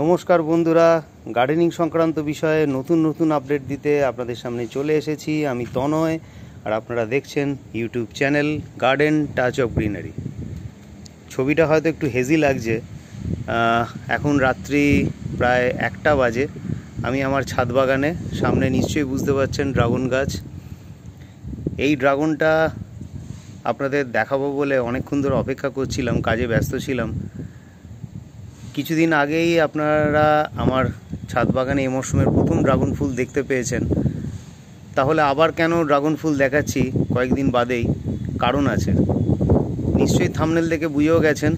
নমস্কার বন্ধুরা গার্ডেনিং সংক্রান্ত বিষয়ে নতুন নতুন আপডেট দিতে আপনাদের সামনে চলে এসেছি আমি তনয় আর আপনারা দেখছেন YouTube channel garden touch of greenery ছবিটা হয়তো একটু হেজি লাগছে এখন রাত্রি প্রায় একটা বাজে আমি আমার ছাদ বাগানে সামনে নিশ্চয়ই বুঝতে পারছেন ড্রাগন গাছ এই ড্রাগনটা আপনাদের দেখাবো বলে অনেকক্ষণ ধরে অপেক্ষা করছিলাম কাজে ব্যস্ত ছিলাম কিছুদিন আগেই আপনারা আমার ছাদ বাগানে এই মরশুমের প্রথম ড্রাগন ফুল দেখতে পেয়েছেন তাহলে আবার কেন ড্রাগন ফুল দেখাচ্ছি কয়েকদিন বাদেই কারণ আছে নিশ্চয়ই থামনেল থেকে বুঝেও গেছেন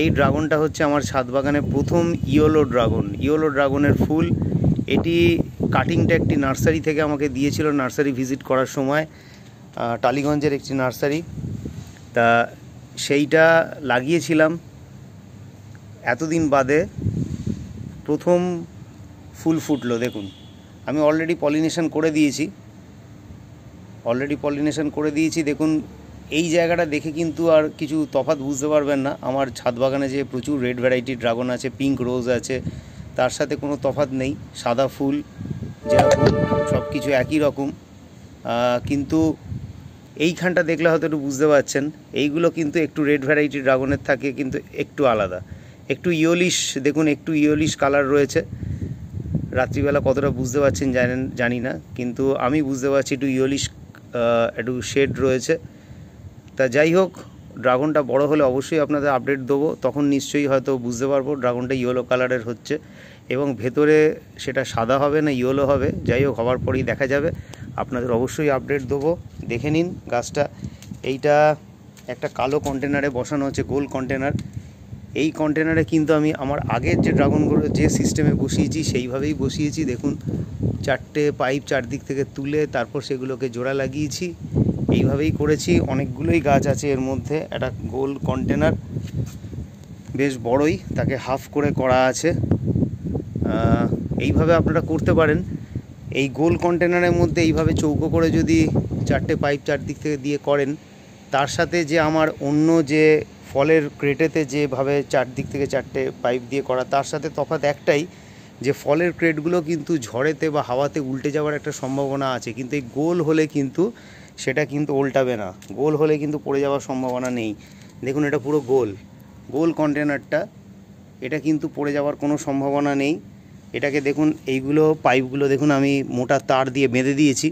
এই ড্রাগনটা হচ্ছে আমার ছাদ বাগানে প্রথম ইয়োলো ড্রাগন ইয়োলো ড্রাগনের ফুল এটি কাটিংটা একটি নার্সারি থেকে আমাকে দিয়েছিল নার্সারি ভিজিট করার সময় টালিগঞ্জের একটি নার্সারি তা সেইটা লাগিয়েছিলাম এতদিন বাদে প্রথম ফুল ফুটলো দেখুন আমি অলরেডি পলিনেশন করে দিয়েছি অলরেডি পলিনেশন করে দিয়েছি দেখুন এই জায়গাটা দেখে কিন্তু আর কিছু তফাত বুঝতে পারবেন না আমার ছাদ বাগানে যে প্রচুর রেড ভ্যারাইটি ড্রাগন আছে পিঙ্ক রোজ আছে তার সাথে কোনো তফাত নেই সাদা ফুল যেরকম সব কিছু একই রকম কিন্তু এইখানটা দেখলে হয়তো একটু বুঝতে পারছেন এইগুলো কিন্তু একটু রেড ভ্যারাইটি ড্রাগনের থাকে কিন্তু একটু আলাদা একটু ইয়োলিশ দেখুন একটু ইয়োলিশ কালার রয়েছে রাত্রিবেলা কতটা বুঝতে পারছেন জানেন জানি না কিন্তু আমি বুঝতে পারছি একটু ইয়োলিশ একটু শেড রয়েছে তা যাই হোক ড্রাগনটা বড় হলে অবশ্যই আপনাদের আপডেট দেবো তখন নিশ্চয়ই হয়তো বুঝতে পারবো ড্রাগনটা ইয়েলো কালারের হচ্ছে এবং ভেতরে সেটা সাদা হবে না ইয়েলো হবে যাই হোক হওয়ার পরেই দেখা যাবে আপনাদের অবশ্যই আপডেট দেবো দেখে নিন গাছটা এইটা একটা কালো কন্টেনারে বসানো হচ্ছে গোল কন্টেনার এই কন্টেনারে কিন্তু আমি আমার আগের যে ড্রাগনগুলো যে সিস্টেমে বসিয়েছি সেইভাবেই বসিয়েছি দেখুন চারটে পাইপ চারদিক থেকে তুলে তারপর সেগুলোকে জোড়া লাগিয়েছি এইভাবেই করেছি অনেকগুলোই গাছ আছে এর মধ্যে একটা গোল কন্টেনার বেশ বড়ই তাকে হাফ করে করা আছে এইভাবে আপনারা করতে পারেন এই গোল কন্টেনারের মধ্যে এইভাবে চৌকো করে যদি চারটে পাইপ চারদিক থেকে দিয়ে করেন তার সাথে যে আমার অন্য যে ফলের ক্রেটেতে যেভাবে চারদিক থেকে চারটে পাইপ দিয়ে করা তার সাথে তফাৎ একটাই যে ফলের ক্রেটগুলো কিন্তু ঝড়েতে বা হাওয়াতে উল্টে যাওয়ার একটা সম্ভাবনা আছে কিন্তু এই গোল হলে কিন্তু সেটা কিন্তু উল্টাবে না গোল হলে কিন্তু পড়ে যাওয়ার সম্ভাবনা নেই দেখুন এটা পুরো গোল গোল কন্টেনারটা এটা কিন্তু পড়ে যাওয়ার কোনো সম্ভাবনা নেই এটাকে দেখুন এইগুলো পাইপগুলো দেখুন আমি মোটা তার দিয়ে বেঁধে দিয়েছি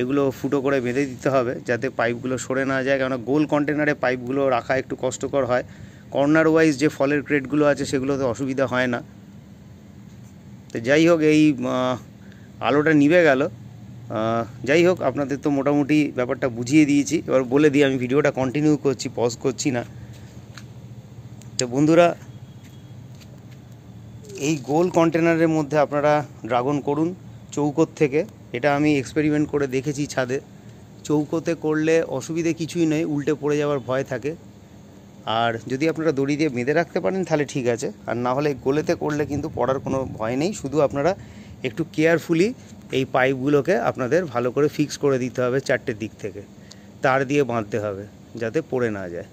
এগুলো ফুটো করে বেঁধে দিতে হবে যাতে পাইপগুলো সরে না যায় কেননা গোল কন্টেনারে পাইপগুলো রাখা একটু কষ্টকর হয় কর্নার ওয়াইজ যে ফলের ক্রেটগুলো আছে সেগুলোতে অসুবিধা হয় না তো যাই হোক এই আলোটা নিভে গেল যাই হোক আপনাদের তো মোটামুটি ব্যাপারটা বুঝিয়ে দিয়েছি এবার বলে দিই আমি ভিডিওটা কন্টিনিউ করছি পজ করছি না তো বন্ধুরা এই গোল কন্টেনারের মধ্যে আপনারা ড্রাগন করুন চৌকোর থেকে এটা আমি এক্সপেরিমেন্ট করে দেখেছি ছাদে চৌকোতে করলে অসুবিধে কিছুই নেই উল্টে পড়ে যাওয়ার ভয় থাকে আর যদি আপনারা দড়ি দিয়ে বেঁধে রাখতে পারেন তাহলে ঠিক আছে আর না হলে গোলেতে করলে কিন্তু পড়ার কোনো ভয় নেই শুধু আপনারা একটু কেয়ারফুলি এই পাইপগুলোকে আপনাদের ভালো করে ফিক্স করে দিতে হবে চারটের দিক থেকে তার দিয়ে বাঁধতে হবে যাতে পড়ে না যায়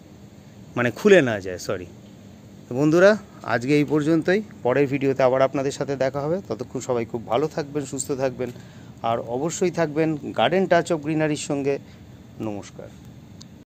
মানে খুলে না যায় সরি বন্ধুরা আজকে এই পর্যন্তই পরের ভিডিওতে আবার আপনাদের সাথে দেখা হবে ততক্ষণ সবাই খুব ভালো থাকবেন সুস্থ থাকবেন আর অবশ্যই থাকবেন গার্ডেন টাচ অফ গ্রিনারির সঙ্গে নমস্কার